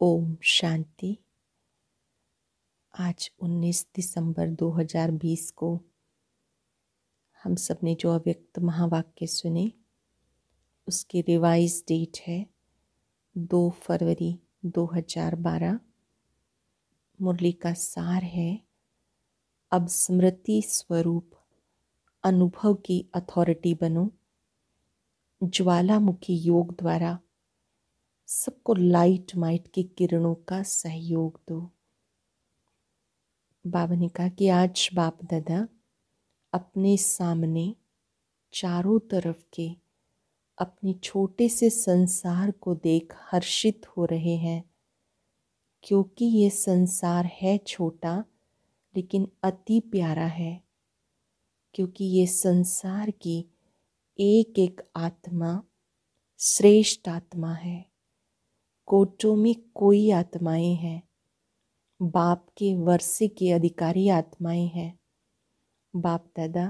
ओम शांति आज 19 दिसंबर 2020 को हम सब ने जो अव्यक्त महावाक्य सुने उसकी रिवाइज डेट है 2 फरवरी 2012 मुरली का सार है अब स्मृति स्वरूप अनुभव की अथॉरिटी बनो ज्वालामुखी योग द्वारा सबको लाइट माइट की किरणों का सहयोग दो बाबा ने कहा कि आज बाप दादा अपने सामने चारों तरफ के अपने छोटे से संसार को देख हर्षित हो रहे हैं क्योंकि ये संसार है छोटा लेकिन अति प्यारा है क्योंकि ये संसार की एक एक आत्मा श्रेष्ठ आत्मा है कोटों में कोई आत्माएं हैं बाप के वर्षे के अधिकारी आत्माएं हैं बाप दादा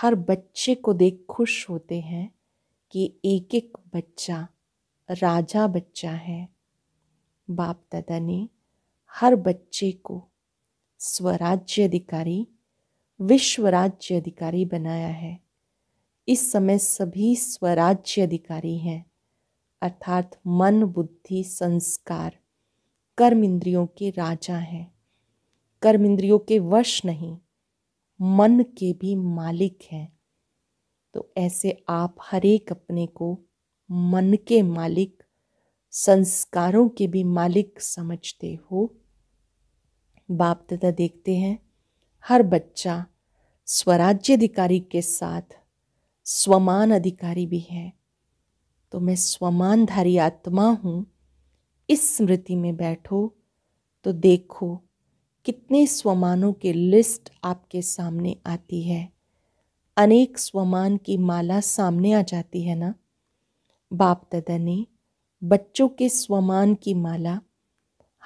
हर बच्चे को देख खुश होते हैं कि एक एक बच्चा राजा बच्चा है बाप दादा ने हर बच्चे को स्वराज्य अधिकारी विश्व राज्य अधिकारी बनाया है इस समय सभी स्वराज्य अधिकारी हैं अर्थात मन बुद्धि संस्कार कर्म इंद्रियों के राजा हैं कर्म इंद्रियों के वश नहीं मन के भी मालिक हैं तो ऐसे आप हरेक अपने को मन के मालिक संस्कारों के भी मालिक समझते हो बाप दादा देखते हैं हर बच्चा स्वराज्य अधिकारी के साथ स्वमान अधिकारी भी है तो मैं स्वमानधारी आत्मा हूँ इस स्मृति में बैठो तो देखो कितने स्वमानों के लिस्ट आपके सामने आती है अनेक स्वमान की माला सामने आ जाती है ना बाप दादा ने बच्चों के स्वमान की माला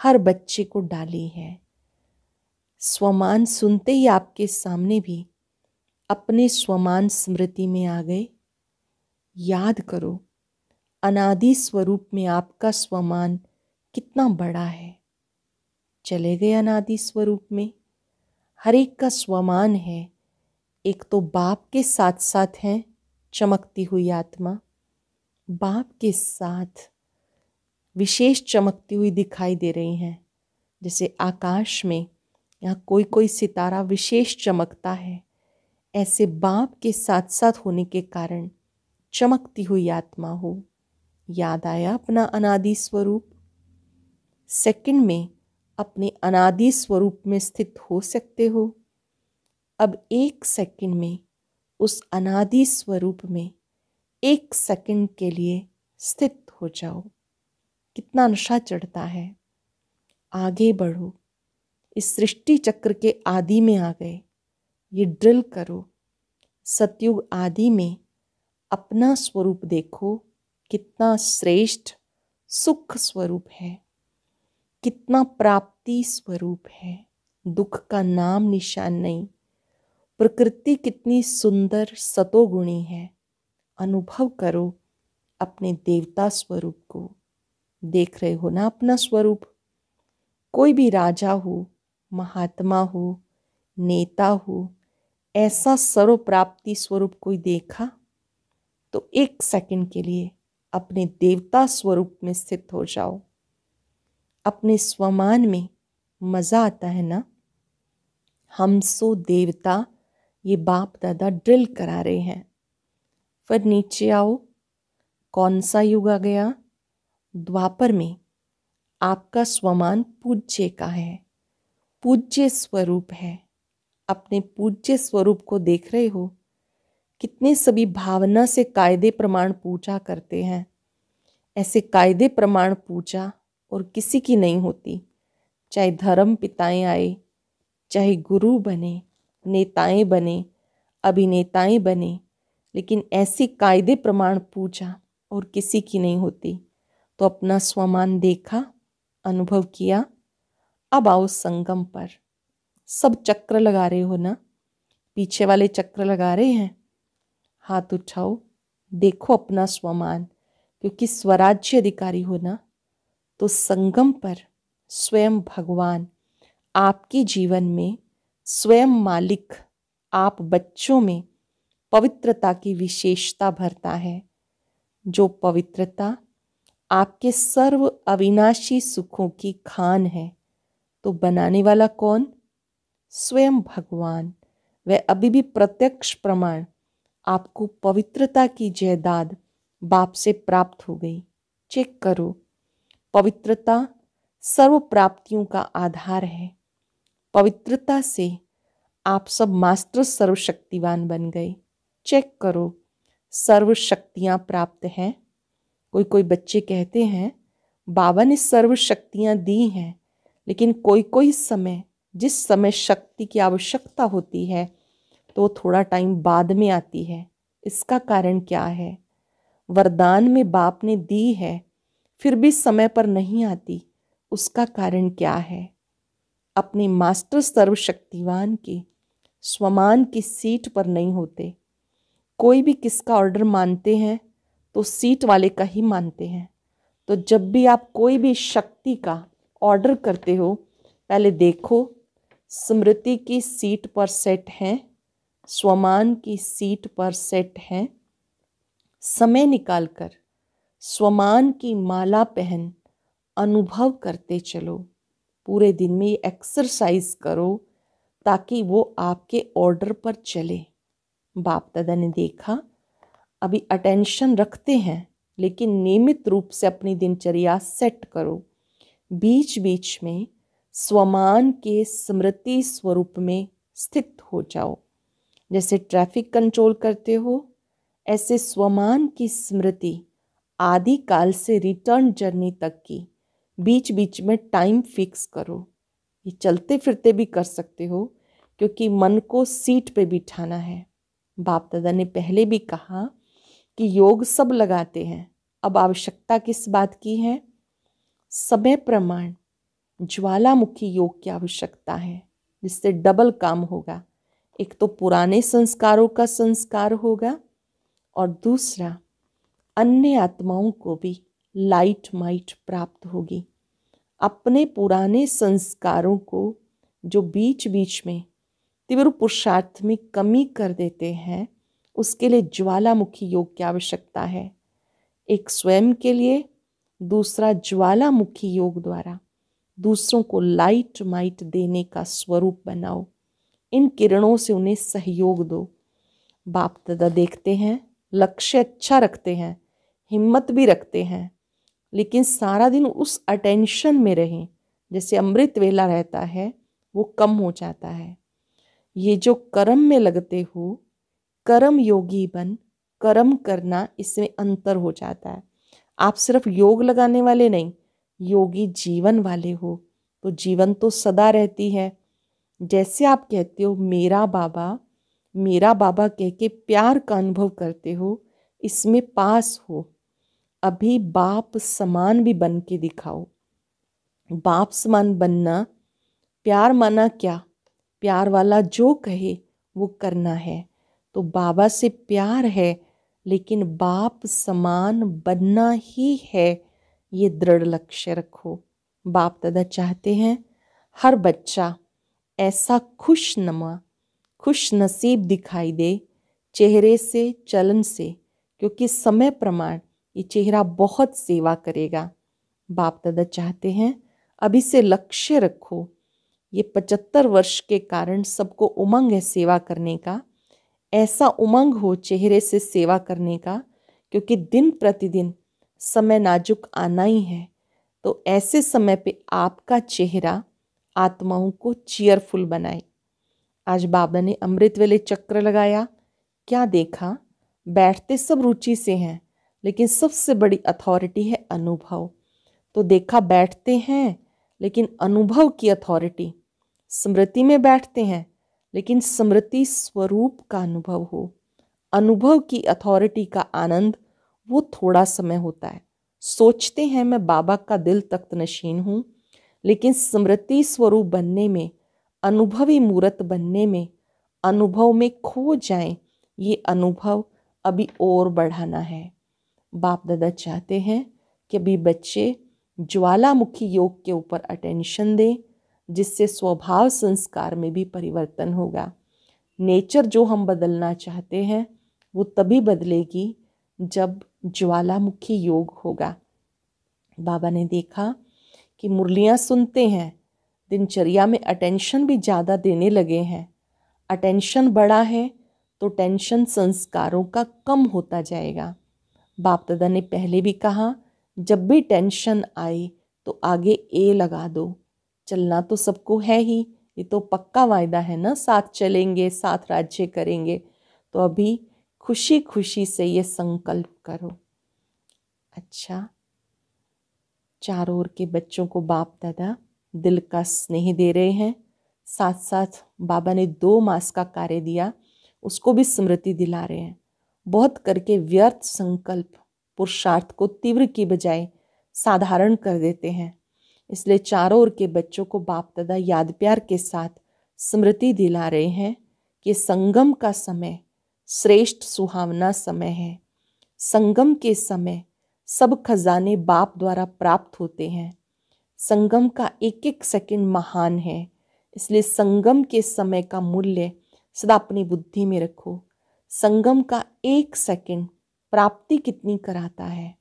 हर बच्चे को डाली है स्वमान सुनते ही आपके सामने भी अपने स्वमान स्मृति में आ गए याद करो अनादि स्वरूप में आपका स्वमान कितना बड़ा है चले गए अनादि स्वरूप में हर एक का स्वमान है एक तो बाप के साथ साथ हैं चमकती हुई आत्मा बाप के साथ विशेष चमकती हुई दिखाई दे रही हैं जैसे आकाश में यहाँ कोई कोई सितारा विशेष चमकता है ऐसे बाप के साथ साथ होने के कारण चमकती हुई आत्मा हो याद आया अपना अनादि स्वरूप सेकंड में अपने अनादि स्वरूप में स्थित हो सकते हो अब एक सेकंड में उस अनादि स्वरूप में एक सेकंड के लिए स्थित हो जाओ कितना नशा चढ़ता है आगे बढ़ो इस सृष्टि चक्र के आदि में आ गए ये ड्रिल करो सतयुग आदि में अपना स्वरूप देखो कितना श्रेष्ठ सुख स्वरूप है कितना प्राप्ति स्वरूप है दुख का नाम निशान नहीं प्रकृति कितनी सुंदर सतोगुणी है अनुभव करो अपने देवता स्वरूप को देख रहे हो ना अपना स्वरूप कोई भी राजा हो महात्मा हो नेता हो ऐसा सर्वप्राप्ति स्वरूप कोई देखा तो एक सेकंड के लिए अपने देवता स्वरूप में स्थित हो जाओ अपने स्वमान में मज़ा आता है ना हम सो देवता ये बाप दादा ड्रिल करा रहे हैं फिर नीचे आओ कौन सा युग आ गया द्वापर में आपका स्वमान पूज्य का है पूज्य स्वरूप है अपने पूज्य स्वरूप को देख रहे हो कितने सभी भावना से कायदे प्रमाण पूजा करते हैं ऐसे कायदे प्रमाण पूजा और किसी की नहीं होती चाहे धर्म पिताएं आए चाहे गुरु बने नेताएं बने अभिनेताएं बने लेकिन ऐसी कायदे प्रमाण पूजा और किसी की नहीं होती तो अपना स्वमान देखा अनुभव किया अब आओ संगम पर सब चक्र लगा रहे हो ना पीछे वाले चक्र लगा रहे हैं हाथ उठाओ देखो अपना स्वमान क्योंकि स्वराज्य अधिकारी हो ना तो संगम पर स्वयं भगवान आपके जीवन में स्वयं मालिक आप बच्चों में पवित्रता की विशेषता भरता है जो पवित्रता आपके सर्व अविनाशी सुखों की खान है तो बनाने वाला कौन स्वयं भगवान वह अभी भी प्रत्यक्ष प्रमाण आपको पवित्रता की जयदाद बाप से प्राप्त हो गई चेक करो पवित्रता सर्व प्राप्तियों का आधार है पवित्रता से आप सब मास्टर सर्वशक्तिवान बन गए चेक करो सर्वशक्तियाँ प्राप्त हैं कोई कोई बच्चे कहते हैं बाबा ने सर्व शक्तियाँ दी हैं लेकिन कोई कोई समय जिस समय शक्ति की आवश्यकता होती है तो थोड़ा टाइम बाद में आती है इसका कारण क्या है वरदान में बाप ने दी है फिर भी समय पर नहीं आती उसका कारण क्या है अपने मास्टर सर्वशक्तिवान के स्वमान की सीट पर नहीं होते कोई भी किसका ऑर्डर मानते हैं तो सीट वाले का ही मानते हैं तो जब भी आप कोई भी शक्ति का ऑर्डर करते हो पहले देखो स्मृति की सीट पर सेट हैं स्वमान की सीट पर सेट हैं समय निकालकर स्वमान की माला पहन अनुभव करते चलो पूरे दिन में एक्सरसाइज करो ताकि वो आपके ऑर्डर पर चले बाप दादा ने देखा अभी अटेंशन रखते हैं लेकिन नियमित रूप से अपनी दिनचर्या सेट करो बीच बीच में स्वमान के स्मृति स्वरूप में स्थित हो जाओ जैसे ट्रैफिक कंट्रोल करते हो ऐसे स्वमान की स्मृति आदि काल से रिटर्न जर्नी तक की बीच बीच में टाइम फिक्स करो ये चलते फिरते भी कर सकते हो क्योंकि मन को सीट पे बिठाना है बाप दादा ने पहले भी कहा कि योग सब लगाते हैं अब आवश्यकता किस बात की है समय प्रमाण ज्वालामुखी योग की आवश्यकता है जिससे डबल काम होगा एक तो पुराने संस्कारों का संस्कार होगा और दूसरा अन्य आत्माओं को भी लाइट माइट प्राप्त होगी अपने पुराने संस्कारों को जो बीच बीच में तीव्र पुरुषार्थ में कमी कर देते हैं उसके लिए ज्वालामुखी योग की आवश्यकता है एक स्वयं के लिए दूसरा ज्वालामुखी योग द्वारा दूसरों को लाइट माइट देने का स्वरूप बनाओ इन किरणों से उन्हें सहयोग दो बाप दादा देखते हैं लक्ष्य अच्छा रखते हैं हिम्मत भी रखते हैं लेकिन सारा दिन उस अटेंशन में रहें जैसे अमृत वेला रहता है वो कम हो जाता है ये जो कर्म में लगते हो कर्म योगी बन कर्म करना इसमें अंतर हो जाता है आप सिर्फ योग लगाने वाले नहीं योगी जीवन वाले हो तो जीवन तो सदा रहती है जैसे आप कहते हो मेरा बाबा मेरा बाबा कह के प्यार का अनुभव करते हो इसमें पास हो अभी बाप समान भी बन के दिखाओ बाप समान बनना प्यार माना क्या प्यार वाला जो कहे वो करना है तो बाबा से प्यार है लेकिन बाप समान बनना ही है ये दृढ़ लक्ष्य रखो बाप दादा चाहते हैं हर बच्चा ऐसा खुशनुमा खुश नसीब दिखाई दे चेहरे से चलन से क्योंकि समय प्रमाण ये चेहरा बहुत सेवा करेगा बाप दादा चाहते हैं अभी से लक्ष्य रखो ये पचहत्तर वर्ष के कारण सबको उमंग है सेवा करने का ऐसा उमंग हो चेहरे से सेवा करने का क्योंकि दिन प्रतिदिन समय नाजुक आना ही है तो ऐसे समय पे आपका चेहरा आत्माओं को चीयरफुल बनाए आज बाबा ने अमृत वेले चक्र लगाया क्या देखा बैठते सब रुचि से हैं लेकिन सबसे बड़ी अथॉरिटी है अनुभव तो देखा बैठते हैं लेकिन अनुभव की अथॉरिटी स्मृति में बैठते हैं लेकिन स्मृति स्वरूप का अनुभव हो अनुभव की अथॉरिटी का आनंद वो थोड़ा समय होता है सोचते हैं मैं बाबा का दिल तख्त नशीन हूँ लेकिन स्मृति स्वरूप बनने में अनुभवी मूर्त बनने में अनुभव में खो जाए ये अनुभव अभी और बढ़ाना है बाप दादा चाहते हैं कि अभी बच्चे ज्वालामुखी योग के ऊपर अटेंशन दें जिससे स्वभाव संस्कार में भी परिवर्तन होगा नेचर जो हम बदलना चाहते हैं वो तभी बदलेगी जब ज्वालामुखी योग होगा बाबा ने देखा कि मुरलियाँ सुनते हैं दिनचर्या में अटेंशन भी ज़्यादा देने लगे हैं अटेंशन बढ़ा है तो टेंशन संस्कारों का कम होता जाएगा बाप दादा ने पहले भी कहा जब भी टेंशन आए तो आगे ए लगा दो चलना तो सबको है ही ये तो पक्का वायदा है ना साथ चलेंगे साथ राज्य करेंगे तो अभी खुशी खुशी से ये संकल्प करो अच्छा चारों ओर के बच्चों को बाप दादा दिल का स्नेह दे रहे हैं साथ साथ बाबा ने दो मास का कार्य दिया उसको भी स्मृति दिला रहे हैं बहुत करके व्यर्थ संकल्प पुरुषार्थ को तीव्र की बजाय साधारण कर देते हैं इसलिए चारों ओर के बच्चों को बाप दादा याद प्यार के साथ स्मृति दिला रहे हैं कि संगम का समय श्रेष्ठ सुहावना समय है संगम के समय सब खजाने बाप द्वारा प्राप्त होते हैं संगम का एक एक सेकंड महान है इसलिए संगम के समय का मूल्य सदा अपनी बुद्धि में रखो संगम का एक सेकंड प्राप्ति कितनी कराता है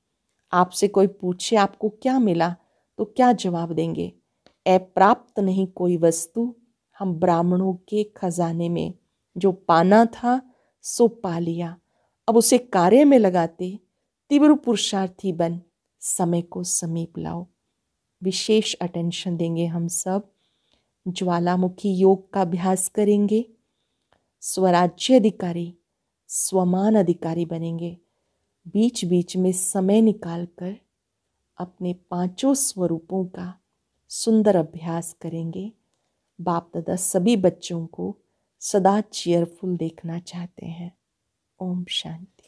आपसे कोई पूछे आपको क्या मिला तो क्या जवाब देंगे ऐ प्राप्त नहीं कोई वस्तु हम ब्राह्मणों के खजाने में जो पाना था सो पा लिया अब उसे कार्य में लगाते तीव्र पुरुषार्थी बन समय को समीप लाओ विशेष अटेंशन देंगे हम सब ज्वालामुखी योग का अभ्यास करेंगे स्वराज्य अधिकारी स्वमान अधिकारी बनेंगे बीच बीच में समय निकाल कर अपने पांचों स्वरूपों का सुंदर अभ्यास करेंगे बाप दादा सभी बच्चों को सदा चेयरफुल देखना चाहते हैं ओम शांति